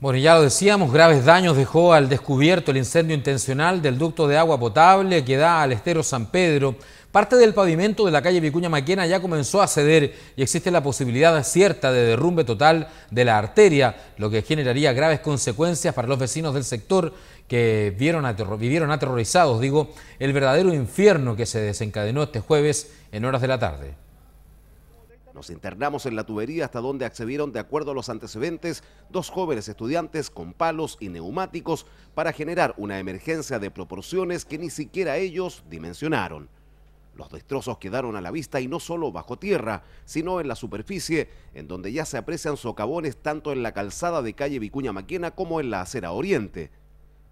Bueno, ya lo decíamos, graves daños dejó al descubierto el incendio intencional del ducto de agua potable que da al estero San Pedro. Parte del pavimento de la calle Vicuña Maquena ya comenzó a ceder y existe la posibilidad cierta de derrumbe total de la arteria, lo que generaría graves consecuencias para los vecinos del sector que vivieron aterrorizados, digo, el verdadero infierno que se desencadenó este jueves en horas de la tarde. Nos internamos en la tubería hasta donde accedieron, de acuerdo a los antecedentes, dos jóvenes estudiantes con palos y neumáticos para generar una emergencia de proporciones que ni siquiera ellos dimensionaron. Los destrozos quedaron a la vista y no solo bajo tierra, sino en la superficie, en donde ya se aprecian socavones tanto en la calzada de calle Vicuña Maquena como en la acera oriente.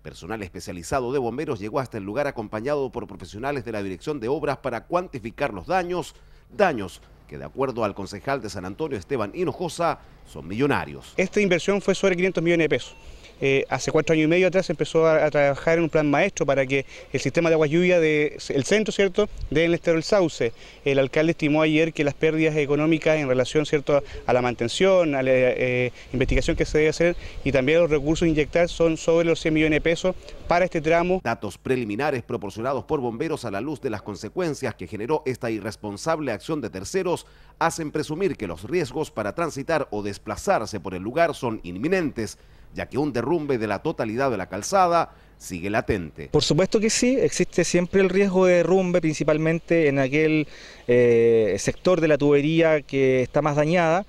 Personal especializado de bomberos llegó hasta el lugar acompañado por profesionales de la Dirección de Obras para cuantificar los daños, daños que de acuerdo al concejal de San Antonio Esteban Hinojosa son millonarios. Esta inversión fue sobre 500 millones de pesos. Eh, hace cuatro años y medio atrás empezó a, trabajar en un plan maestro para que el sistema de agua lluvia del centro, ¿cierto?, de el estero Sauce. El alcalde estimó ayer que las pérdidas económicas en relación, ¿cierto?, a la mantención, a la eh, investigación que se debe hacer y también los recursos a inyectar son sobre los 100 millones de pesos para este tramo. Datos preliminares proporcionados por bomberos a la luz de las consecuencias que generó esta irresponsable acción de terceros hacen presumir que los riesgos para transitar o desplazarse por el lugar son inminentes ya que un derrumbe de la totalidad de la calzada sigue latente. Por supuesto que sí, existe siempre el riesgo de derrumbe, principalmente en aquel eh, sector de la tubería que está más dañada.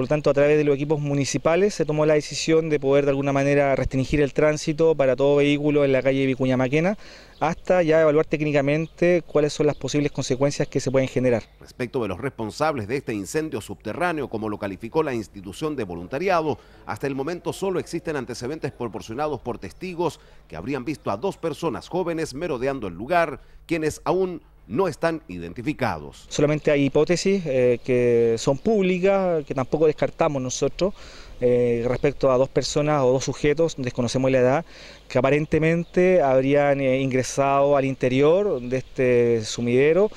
Por lo tanto, a través de los equipos municipales se tomó la decisión de poder de alguna manera restringir el tránsito para todo vehículo en la calle Vicuña Maquena, hasta ya evaluar técnicamente cuáles son las posibles consecuencias que se pueden generar. Respecto de los responsables de este incendio subterráneo, como lo calificó la institución de voluntariado, hasta el momento solo existen antecedentes proporcionados por testigos que habrían visto a dos personas jóvenes merodeando el lugar, quienes aún no están identificados. Solamente hay hipótesis eh, que son públicas, que tampoco descartamos nosotros. Eh, respecto a dos personas o dos sujetos, desconocemos la edad, que aparentemente habrían eh, ingresado al interior de este sumidero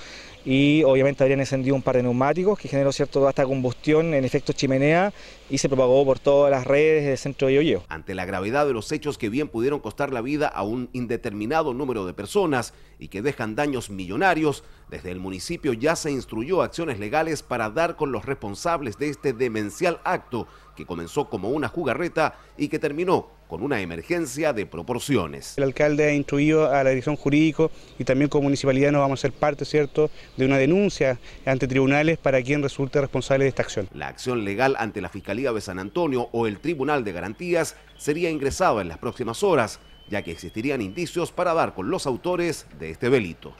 y obviamente habían encendido un par de neumáticos que generó cierto hasta combustión en efecto chimenea y se propagó por todas las redes del centro de Yoyo. Ante la gravedad de los hechos que bien pudieron costar la vida a un indeterminado número de personas y que dejan daños millonarios, desde el municipio ya se instruyó acciones legales para dar con los responsables de este demencial acto que comenzó como una jugarreta y que terminó con una emergencia de proporciones. El alcalde ha instruido a la dirección jurídico y también como municipalidad nos vamos a ser parte, ¿cierto?, de una denuncia ante tribunales para quien resulte responsable de esta acción. La acción legal ante la Fiscalía de San Antonio o el Tribunal de Garantías sería ingresada en las próximas horas, ya que existirían indicios para dar con los autores de este delito.